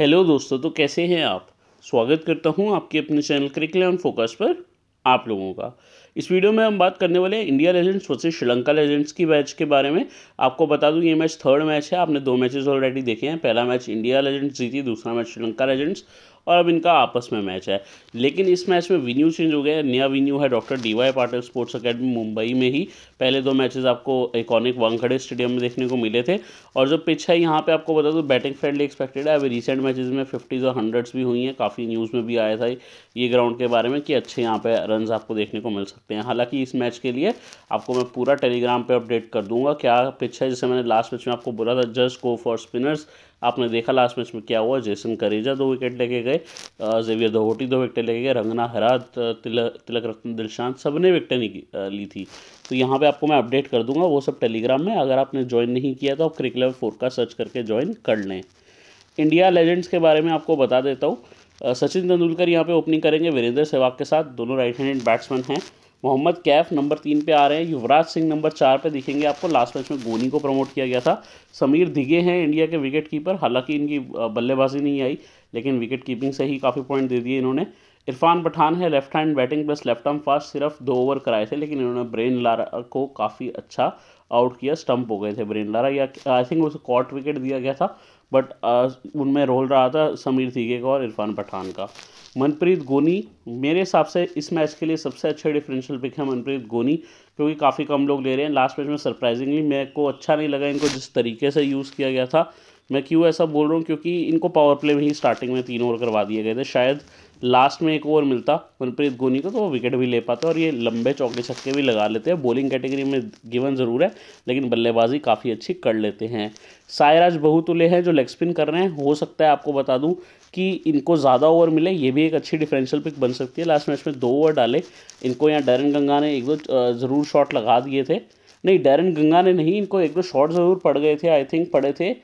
hello दोस्तों तो कैसे हैं आप स्वागत करता हूं आपके अपने चैनल क्रिकले ऑन फोकस पर आप लोगों का इस वीडियो में हम बात करने वाले हैं India legends versus Sri Lanka legends की मैच के बारे में आपको बता दूं ये मैच थर्ड मैच है आपने दो मैचेस ऑलरेडी देखे हैं पहला मैच इंडिया लेजेंड्स जीती दूसरा मैच श्रीलंका लेजेंड्स और अब इनका आपस में मैच है लेकिन इस मैच में वेन्यू चेंज हो गया है नया विन्यू है doctor D Y Patil sports academy Mumbai में ही पहले दो मैचेस आपको इकॉनिक वांगखड़े स्टेडियम में देखने को मिले थे और जो पिच है यहाँ पे आपको बता दूँ बैटिंग फ्रेंडली एक्सपेक्टेड है अभी रिसेंट मैचेज में फिफ्टीज़ और हंड्रेड्स भी हुई हैं काफ़ी न्यूज़ में भी आया था ये ग्राउंड के बारे में कि अच्छे यहाँ पर रन आपको देखने को मिल सकते सकते हैं हालांकि इस मैच के लिए आपको मैं पूरा टेलीग्राम पे अपडेट कर दूंगा क्या पिच है जैसे मैंने लास्ट मैच में आपको बोला था जस्ट गो फॉर स्पिनर्स आपने देखा लास्ट मैच में क्या हुआ जेसन करेजा दो विकेट लेके गए जेवियर दोहोटी दो विकेटें लेके गए रंगना हरा तिलक तिलक रत्न दिलशांत सब ने विकटें ली थी तो यहाँ पे आपको मैं अपडेट कर दूंगा वो सब टेलीग्राम में अगर आपने ज्वाइन नहीं किया तो आप क्रिकलेव फोर का सर्च करके ज्वाइन कर लें इंडिया लेजेंड्स के बारे में आपको बता देता हूँ सचिन तेंदुलकर यहाँ पे ओपनिंग करेंगे वीरेंद्र सहवाग के साथ दोनों राइट हैंडेड बैट्समैन हैं मोहम्मद कैफ नंबर तीन पे आ रहे हैं युवराज सिंह नंबर चार पे दिखेंगे आपको लास्ट मैच में गोनी को प्रमोट किया गया था समीर दिगे हैं इंडिया के विकेट कीपर हालांकि इनकी बल्लेबाजी नहीं आई लेकिन विकेट कीपिंग से ही काफ़ी पॉइंट दे दिए इन्होंने इरफान पठान है left hand batting plus left arm fast सिर्फ दो ओवर कराए थे लेकिन इन्होंने ब्रेन लारा को काफ़ी अच्छा आउट किया स्टंप हो गए थे ब्रेन लारा या आई थिंक उसे कॉट विकेट दिया गया था बट उनमें रोल रहा था समीर थीगे का और इरफान पठान का मनप्रीत गोनी मेरे हिसाब से इस मैच के लिए सबसे अच्छे डिफरेंशियल पिक है मनप्रीत गोनी क्योंकि काफ़ी कम लोग ले रहे हैं लास्ट मैच में सरप्राइजिंगली मेरे को अच्छा नहीं लगा इनको जिस तरीके से यूज़ किया गया था मैं क्यों ऐसा बोल रहा हूँ क्योंकि इनको पावर प्ले में ही स्टार्टिंग में तीन ओवर करवा दिए गए थे शायद लास्ट में एक ओवर मिलता मनप्रीत गोनी को तो वो विकेट भी ले पाते और ये लंबे चौके छक्के भी लगा लेते हैं बॉलिंग कैटेगरी में गिवन ज़रूर है लेकिन बल्लेबाजी काफ़ी अच्छी कर लेते हैं सायराज बहुतुले हैं जो लेग स्पिन कर रहे हैं हो सकता है आपको बता दूं कि इनको ज़्यादा ओवर मिले ये भी एक अच्छी डिफरेंशियल पिक बन सकती है लास्ट मैच में दो ओवर डाले इनको यहाँ डैरन गंगा ने एक दो ज़रूर शॉट लगा दिए थे नहीं डैरन गंगा ने नहीं इनको एक दो शॉट ज़रूर पड़ गए थे आई थिंक पड़े थे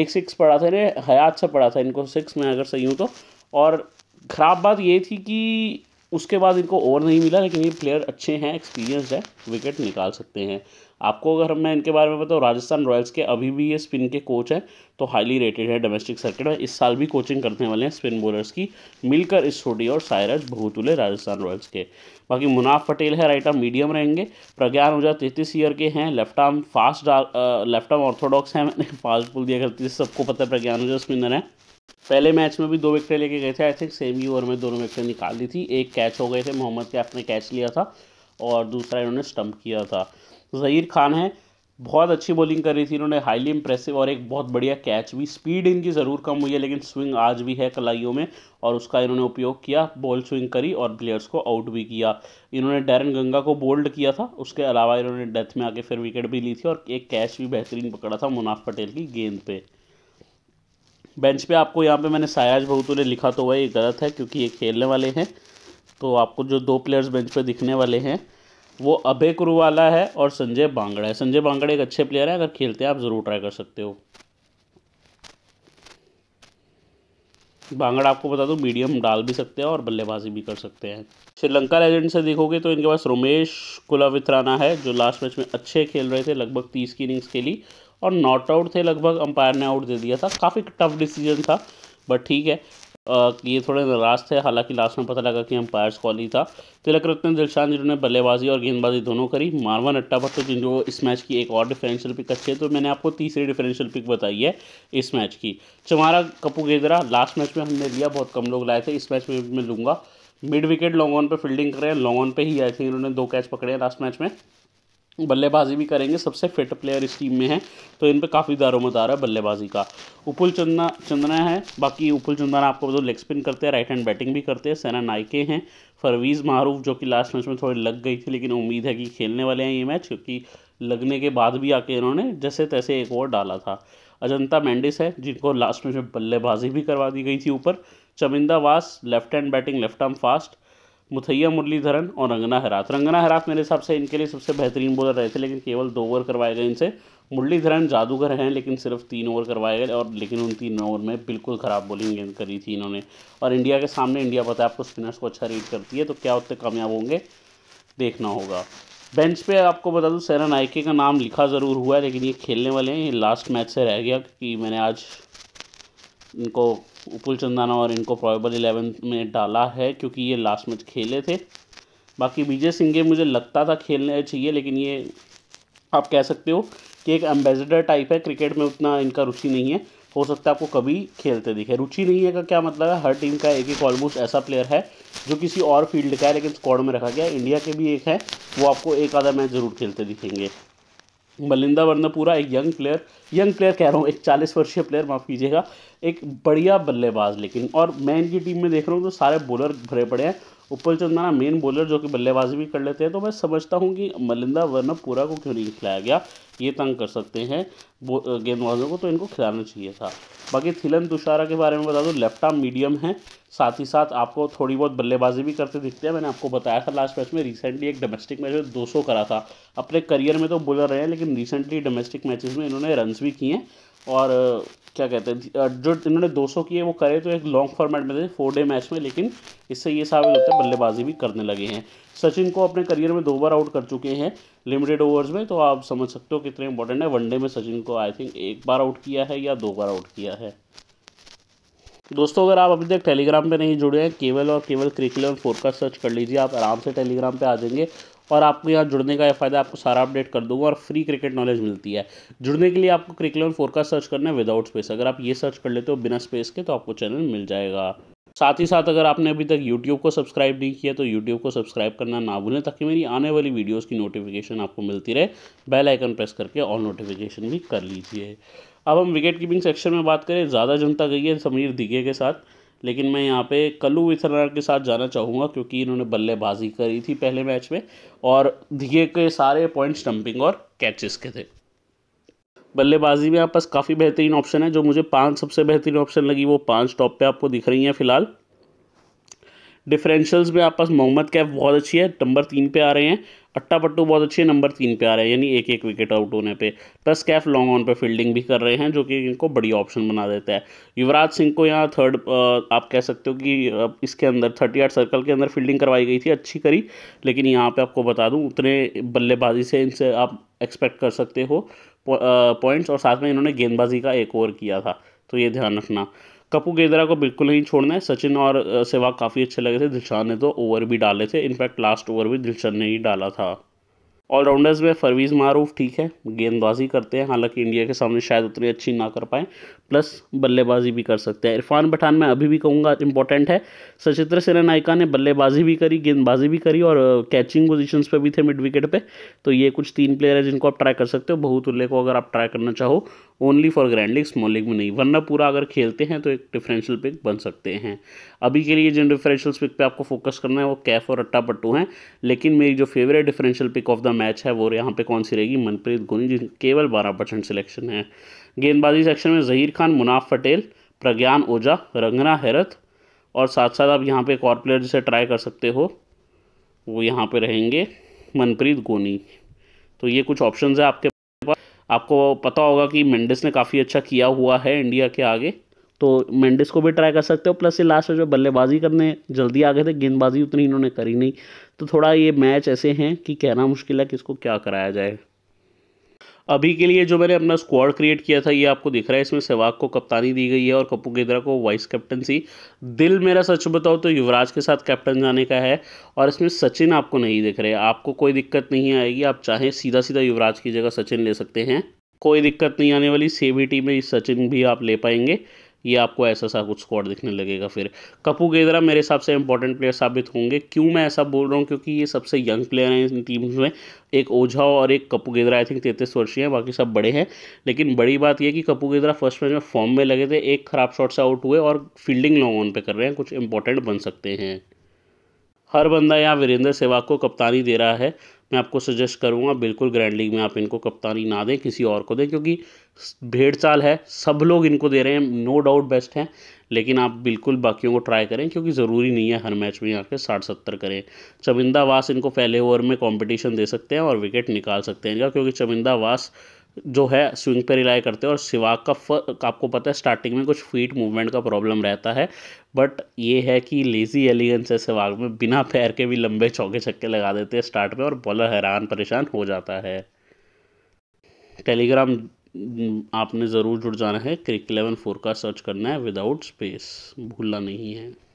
एक सिक्स पड़ा था हयात से पड़ा था इनको सिक्स में अगर सही हूँ तो और ख़राब बात ये थी कि उसके बाद इनको ओवर नहीं मिला लेकिन ये प्लेयर अच्छे हैं एक्सपीरियंस है विकेट निकाल सकते हैं आपको अगर मैं इनके बारे में बताऊँ राजस्थान रॉयल्स के अभी भी ये स्पिन के कोच हैं तो हाईली रेटेड है डोमेस्टिक सर्किट में इस साल भी कोचिंग करने वाले हैं स्पिन बॉलर्स की मिलकर इस छोटी और सायरज बहुतुले राजस्थान रॉयल्स के बाकी मुनाफ पटेल है राइट आर्म मीडियम रहेंगे प्रज्ञान ऊर्जा तैंतीस ईयर के हैं left arm fast left arm orthodox हैं मैंने फास्ट बोल दिया करती है सबको पता है प्रज्ञान ऊर्जा स्पिनर है पहले मैच में भी दो विकेट लेके गए थे आई थिंक सेम ही ओवर में दोनों विकेट निकाल दी थी एक कैच हो गए थे मोहम्मद कैफ ने कैच लिया था और दूसरा इन्होंने स्टम्प किया था जहीर खान है बहुत अच्छी बॉलिंग कर रही थी इन्होंने हाईली इंप्रेसिव और एक बहुत बढ़िया कैच भी स्पीड इनकी ज़रूर कम हुई है लेकिन स्विंग आज भी है कलाइयों में और उसका इन्होंने उपयोग किया बॉल स्विंग करी और प्लेयर्स को आउट भी किया इन्होंने डैरन गंगा को बोल्ड किया था उसके अलावा इन्होंने डेथ में आके फिर विकेट भी ली थी और एक कैच भी बेहतरीन पकड़ा था मुनाफ पटेल की गेंद पर बेंच पे आपको यहाँ पे मैंने सायाज ने लिखा तो हुआ ये गलत है क्योंकि ये खेलने वाले हैं तो आपको जो दो प्लेयर्स बेंच पे दिखने वाले हैं वो अभय कुरुवाला है और संजय बांगड़ा है संजय बांगड़े एक अच्छे प्लेयर है अगर खेलते हैं आप ज़रूर ट्राई कर सकते हो बांगड़ा आपको बता दूं मीडियम डाल भी सकते हैं और बल्लेबाजी भी कर सकते हैं श्रीलंका लेजेंड से देखोगे तो इनके पास रोमेश कुलावित्राना है जो लास्ट मैच में अच्छे खेल रहे थे लगभग तीस की इनिंग्स खेली और नॉट आउट थे लगभग अंपायर ने आउट दे दिया था काफ़ी टफ डिसीजन था बट ठीक है आ, ये थोड़े नाराज थे हालांकि लास्ट में पता लगा कि अंपायर कॉल ही था तिलक रत्न दिलशान जिन्होंने बल्लेबाजी और गेंदबाजी दोनों करी मारवा नट्टा भट्टो तो जो इस मैच की एक और डिफरेंशियल पिक अच्छी है तो मैंने आपको तीसरी डिफरेंशियल पिक बताई है इस मैच की चमारा कपू गेदरा लास्ट मैच में हमने लिया बहुत कम लोग लाए थे इस मैच में मैं लूँगा मिड विकेट लॉन्ग ऑन पर फील्डिंग करें लॉन्ग ऑन पर ही आए थे इन्होंने दो कैच पकड़े हैं लास्ट मैच में बल्लेबाजी भी करेंगे सबसे फिट प्लेयर इस टीम में है तो इन पर काफ़ी दारो आ है बल्लेबाजी का उपुल चंदना चंदना है बाकी उपुल चंदना आपको बताओ लेग स्पिन करते हैं राइट हैंड बैटिंग भी करते हैं सेना नाइके हैं फरवीज़ मारूफ जो कि लास्ट मैच में थोड़ी लग गई थी लेकिन उम्मीद है कि खेलने वाले हैं ये मैच क्योंकि लगने के बाद भी आके इन्होंने जैसे तैसे एक ओवर डाला था अजंता मैंडिस है जिनको लास्ट मैच में बल्लेबाजी भी करवा दी गई थी ऊपर Chaminda Vaas left hand batting left arm fast Muttiah Muralitharan और रंगना हरात रंगना हरात मेरे हिसाब से इनके लिए सबसे बेहतरीन बॉलर रहे थे लेकिन केवल दो ओवर करवाए गए इनसे मुरलीधरन जादूगर हैं लेकिन सिर्फ तीन ओवर करवाए गए और लेकिन उन तीन ओवर में बिल्कुल ख़राब बॉलिंग करी थी इन्होंने और इंडिया के सामने इंडिया पता है आपको स्पिनर्स को अच्छा रीड करती है तो क्या उतने कामयाब होंगे देखना होगा बेंच पे आपको बता दूं सैरन नायके का नाम लिखा ज़रूर हुआ है लेकिन ये खेलने वाले हैं ये लास्ट मैच से रह गया क्योंकि मैंने आज इनको उपुल चंदाना और इनको प्रॉबल इलेवन में डाला है क्योंकि ये लास्ट मैच खेले थे बाकी विजय सिंघे मुझे लगता था खेलने चाहिए लेकिन ये आप कह सकते हो कि एक एम्बेसडर टाइप है क्रिकेट में उतना इनका रुचि नहीं है हो सकता है आपको कभी खेलते दिखे रुचि नहीं है का क्या मतलब है हर टीम का एक एक ऑलमोस्ट ऐसा प्लेयर है जो किसी और फील्ड का है लेकिन स्क्वाड में रखा गया इंडिया के भी एक है वो आपको एक आधा मैच ज़रूर खेलते दिखेंगे मलिंदा पूरा एक यंग प्लेयर यंग प्लेयर कह रहा हूँ एक चालीस वर्षीय प्लेयर माफ़ कीजिएगा एक बढ़िया बल्लेबाज लेकिन और मैं इनकी टीम में देख रहा हूँ तो सारे बॉलर भरे पड़े हैं उपल चंदाना मेन बॉलर जो कि बल्लेबाजी भी कर लेते हैं तो मैं समझता हूँ कि मलिंदा वर्नअप पूरा को क्यों नहीं खिलाया गया ये तंग कर सकते हैं गेंदबाजों को तो इनको खिलाना चाहिए था बाकी थिलन तुषारा के बारे में बता दूँ लेफ्ट आर्म मीडियम है साथ ही साथ आपको थोड़ी बहुत बल्लेबाजी भी करते दिखते हैं मैंने आपको बताया था लास्ट मैच में रिसेंटली एक डोमेस्टिक मैच में दो करा था अपने करियर में तो बोलर रहे हैं लेकिन रिसेंटली डोमेस्टिक मैचेस में इन्होंने रन्स भी किए हैं और क्या कहते हैं जो इन्होंने 200 किए वो करे तो एक लॉन्ग फॉर्मेट में थे फोर डे मैच में लेकिन इससे ये साबित होता है बल्लेबाजी भी करने लगे हैं सचिन को अपने करियर में दो बार आउट कर चुके हैं लिमिटेड ओवर्स में तो आप समझ सकते हो कितने इंपॉर्टेंट है वनडे में सचिन को आई थिंक एक बार आउट किया है या दो बार आउट किया है दोस्तों अगर आप अभी तक टेलीग्राम पे नहीं जुड़े हैं केवल और केवल और फोरकास्ट सर्च कर लीजिए आप आराम से टेलीग्राम पे आ जाएंगे और आपको यहाँ जुड़ने का यह फ़ायदा आपको सारा अपडेट कर दूंगा और फ्री क्रिकेट नॉलेज मिलती है जुड़ने के लिए आपको क्रिकुलम फोर का सर्च करना है विदाउट स्पेस अगर आप ये सर्च कर लेते हो बिना स्पेस के तो आपको चैनल मिल जाएगा साथ ही साथ अगर आपने अभी तक YouTube को सब्सक्राइब नहीं किया तो YouTube को सब्सक्राइब करना ना भूलें ताकि मेरी आने वाली वीडियोस की नोटिफिकेशन आपको मिलती रहे बेल आइकन प्रेस करके ऑल नोटिफिकेशन भी कर लीजिए अब हम विकेट कीपिंग सेक्शन में बात करें ज़्यादा जनता गई है समीर दिगे के साथ लेकिन मैं यहाँ पे कल्लू विथरनर के साथ जाना चाहूँगा क्योंकि इन्होंने बल्लेबाजी करी थी पहले मैच में और दिए के सारे पॉइंट स्टंपिंग और कैचेस के थे बल्लेबाजी में आप पास काफ़ी बेहतरीन ऑप्शन है जो मुझे पांच सबसे बेहतरीन ऑप्शन लगी वो पांच टॉप पे आपको दिख रही हैं फिलहाल डिफरेंशियल्स में आप पास मोहम्मद कैफ बहुत अच्छी है नंबर तीन पे आ रहे हैं अट्टा पट्टू बहुत अच्छे नंबर तीन पे आ रहे हैं यानी एक एक विकेट आउट होने पे प्लस कैफ लॉन्ग ऑन पे फील्डिंग भी कर रहे हैं जो कि इनको बड़ी ऑप्शन बना देता है युवराज सिंह को यहाँ थर्ड आप कह सकते हो कि इसके अंदर थर्टी आठ सर्कल के अंदर फील्डिंग करवाई गई थी अच्छी करी लेकिन यहाँ पर आपको बता दूँ उतने बल्लेबाजी से इनसे आप एक्सपेक्ट कर सकते हो पॉइंट्स और साथ में इन्होंने गेंदबाजी का एक ओवर किया था तो ये ध्यान रखना कपू गेदरा को बिल्कुल नहीं छोड़ना है सचिन और सहवाग काफ़ी अच्छे लगे थे दिलशान ने तो ओवर भी डाले थे इनफैक्ट लास्ट ओवर भी दिलशान ने ही डाला था ऑलराउंडर्स में फरवीज मारूफ ठीक है गेंदबाजी करते हैं हालांकि इंडिया के सामने शायद उतनी अच्छी ना कर पाए प्लस बल्लेबाजी भी कर सकते हैं इरफान पठान मैं अभी भी कहूँगा इंपॉर्टेंट है सचित्र सेना नायिका ने बल्लेबाजी भी करी गेंदबाजी भी करी और कैचिंग पोजिशन पर भी थे मिड विकेट पर तो ये कुछ तीन प्लेयर है जिनको आप ट्राई कर सकते हो बहुत उल्ले को अगर आप ट्राई करना चाहो only for grand league small league में नहीं वरना पूरा अगर खेलते हैं तो एक डिफरेंशियल पिक बन सकते हैं अभी के लिए जिन डिफरेंशियल पिक पे आपको फोकस करना है वो कैफ और अट्टा पट्टू हैं लेकिन मेरी जो favourite differential pick of the match है वो यहाँ पे कौन सी रहेगी मनप्रीत गुनी जिन केवल बारह परसेंट सिलेक्शन है गेंदबाजी सेक्शन में जहीर खान मुनाफ पटेल प्रज्ञान ओझा रंगना हैरत और साथ साथ आप यहाँ पे एक और प्लेयर जिसे ट्राई कर सकते हो वो यहाँ पे रहेंगे मनप्रीत गोनी तो ये कुछ ऑप्शन है आपके पास आपको पता होगा कि मेंडिस ने काफ़ी अच्छा किया हुआ है इंडिया के आगे तो मेंडिस को भी ट्राई कर सकते हो प्लस ये लास्ट में जो बल्लेबाजी करने जल्दी आ गए थे गेंदबाजी उतनी इन्होंने करी नहीं तो थोड़ा ये मैच ऐसे हैं कि कहना मुश्किल है कि इसको क्या कराया जाए अभी के लिए जो मैंने अपना स्क्वाड क्रिएट किया था ये आपको दिख रहा है इसमें सहवाग को कप्तानी दी गई है और कपूर गेदरा को वाइस कैप्टनसी दिल मेरा सच बताओ तो युवराज के साथ कैप्टन जाने का है और इसमें सचिन आपको नहीं दिख रहे आपको कोई दिक्कत नहीं आएगी आप चाहें सीधा सीधा युवराज की जगह सचिन ले सकते हैं कोई दिक्कत नहीं आने वाली सेवी टीम में सचिन भी आप ले पाएंगे ये आपको ऐसा सा कुछ स्क्वाड दिखने लगेगा फिर कपू गेदरा मेरे हिसाब से इंपॉर्टेंट प्लेयर साबित होंगे क्यों मैं ऐसा बोल रहा हूँ क्योंकि ये सबसे यंग प्लेयर हैं इन टीम्स में एक ओझा और एक कपू गेदरा आई थिंक तैंतीस वर्षीय हैं बाकी सब बड़े हैं लेकिन बड़ी बात यह कि कपू गेदरा फर्स्ट मैच में फॉर्म में लगे थे एक खराब शॉट से आउट हुए और फील्डिंग लॉन्ग ऑन पे कर रहे हैं कुछ इंपॉर्टेंट बन सकते हैं हर बंदा यहाँ वीरेंद्र सहवाग को कप्तानी दे रहा है मैं आपको सजेस्ट करूँगा बिल्कुल ग्रैंड लीग में आप इनको कप्तानी ना दें किसी और को दें क्योंकि भेड़ चाल है सब लोग इनको दे रहे हैं नो डाउट बेस्ट हैं लेकिन आप बिल्कुल बाकियों को ट्राई करें क्योंकि ज़रूरी नहीं है हर मैच में यहाँ के साठ सत्तर करें चमिंदा वास इनको पहले ओवर में कॉम्पिटिशन दे सकते हैं और विकेट निकाल सकते हैं क्योंकि चमिंदा वास जो है स्विंग पे रिलाई करते हैं और सिवाक का फ आपको पता है स्टार्टिंग में कुछ फीट मूवमेंट का प्रॉब्लम रहता है बट ये है कि लेज़ी एलिगेंस है सिवाक में बिना पैर के भी लंबे चौके छक्के लगा देते हैं स्टार्ट में और बॉलर हैरान परेशान हो जाता है टेलीग्राम आपने ज़रूर जुड़ जाना है क्रिक इलेवन फोर का सर्च करना है विदाउट स्पेस भूलना नहीं है